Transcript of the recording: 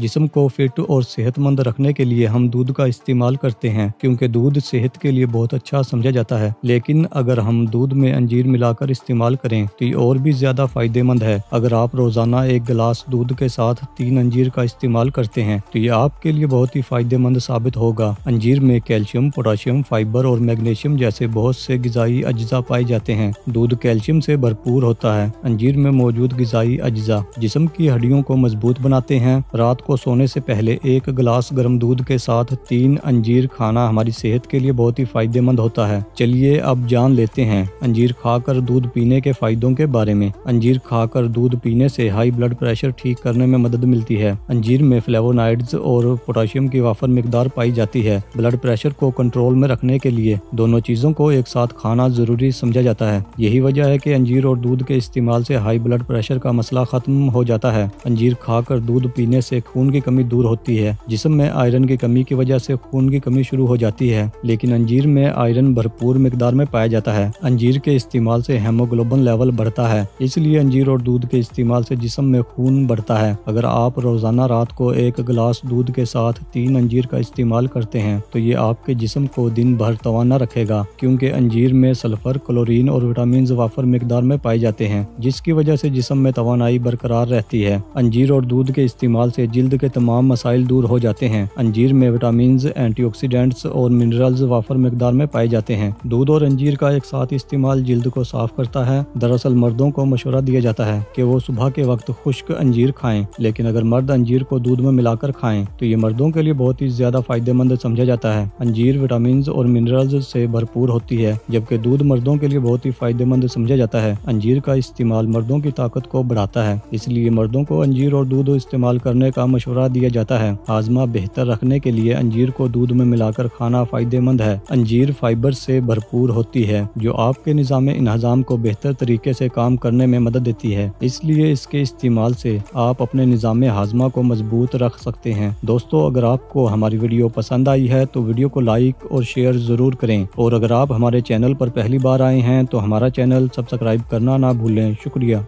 जिसम को फिट और सेहतमंद रखने के लिए हम दूध का इस्तेमाल करते हैं क्योंकि दूध सेहत के लिए बहुत अच्छा समझा जाता है लेकिन अगर हम दूध में अंजीर मिलाकर इस्तेमाल करें तो ये और भी ज्यादा फायदेमंद है अगर आप रोजाना एक गिलास दूध के साथ तीन अंजीर का इस्तेमाल करते हैं तो ये आपके लिए बहुत ही फायदेमंद साबित होगा अंजीर में कैल्शियम पोटाशियम फाइबर और मैग्नीशियम जैसे बहुत से गजाई अज्जा पाए जाते हैं दूध कैल्शियम से भरपूर होता है अंजीर में मौजूद गजाई अज्जा जिसम की हड्डियों को मजबूत बनाते हैं रात को सोने से पहले एक गिलास गर्म दूध के साथ तीन अंजीर खाना हमारी सेहत के लिए बहुत ही फायदेमंद होता है चलिए अब जान लेते हैं अंजीर खाकर दूध पीने के फायदों के बारे में अंजीर खाकर दूध पीने से हाई ब्लड प्रेशर ठीक करने में मदद मिलती है अंजीर में फ्लेवोनाइड्स और पोटाशियम की वाफर मकदार पाई जाती है ब्लड प्रेशर को कंट्रोल में रखने के लिए दोनों चीजों को एक साथ खाना जरूरी समझा जाता है यही वजह है की अंजीर और दूध के इस्तेमाल से हाई ब्लड प्रेशर का मसला खत्म हो जाता है अंजीर खाकर दूध पीने से खून खून की कमी दूर होती है जिसम में आयरन की कमी की वजह से खून की कमी शुरू हो जाती है लेकिन अंजीर में आयरन भरपूर मकदार में पाया जाता है अंजीर के इस्तेमाल से हेमोग्लोबन लेवल बढ़ता है इसलिए अंजीर और दूध के इस्तेमाल से जिसम में खून बढ़ता है अगर आप रोजाना रात को एक गिलास दूध के साथ तीन अंजीर का इस्तेमाल करते हैं तो ये आपके जिसम को दिन भर तोाना रखेगा क्योंकि अंजीर में सल्फर क्लोरीन और विटामिन वाफर मकदार में पाए जाते हैं जिसकी वजह से जिसम में तोानाई बरकरार रहती है अंजीर और दूध के इस्तेमाल से जिल्द के तमाम मसाइल दूर हो जाते हैं अंजीर में विटामिन एंटी और मिनरल्स वाफर मकदार में पाए जाते हैं दूध और अंजीर का एक साथ इस्तेमाल जिल्द को साफ करता है दरअसल मर्दों को मशवरा दिया जाता है की वो सुबह के वक्त खुश्क अंजीर खाएं लेकिन अगर मर्द अंजीर को दूध में मिलाकर खाएं तो ये मर्दों के लिए बहुत ही ज्यादा फायदेमंद समझा जाता है अंजीर विटामिन और मिनरल्स से भरपूर होती है जबकि दूध मर्दों के लिए बहुत ही फायदेमंद समझा जाता है अंजीर का इस्तेमाल मर्दों की ताकत को बढ़ाता है इसलिए मर्दों को अंजीर और दूध इस्तेमाल करने का मशवरा दिया जाता है हाजमा बेहतर रखने के लिए अंजीर को दूध में मिलाकर खाना फायदेमंद है अंजीर फाइबर से भरपूर होती है जो आपके निज़ाम इन्हजाम को बेहतर तरीके से काम करने में मदद देती है इसलिए इसके इस्तेमाल से आप अपने निज़ाम हाजमा को मजबूत रख सकते हैं दोस्तों अगर आपको हमारी वीडियो पसंद आई है तो वीडियो को लाइक और शेयर ज़रूर करें और अगर आप हमारे चैनल पर पहली बार आए हैं तो हमारा चैनल सब्सक्राइब करना ना भूलें शुक्रिया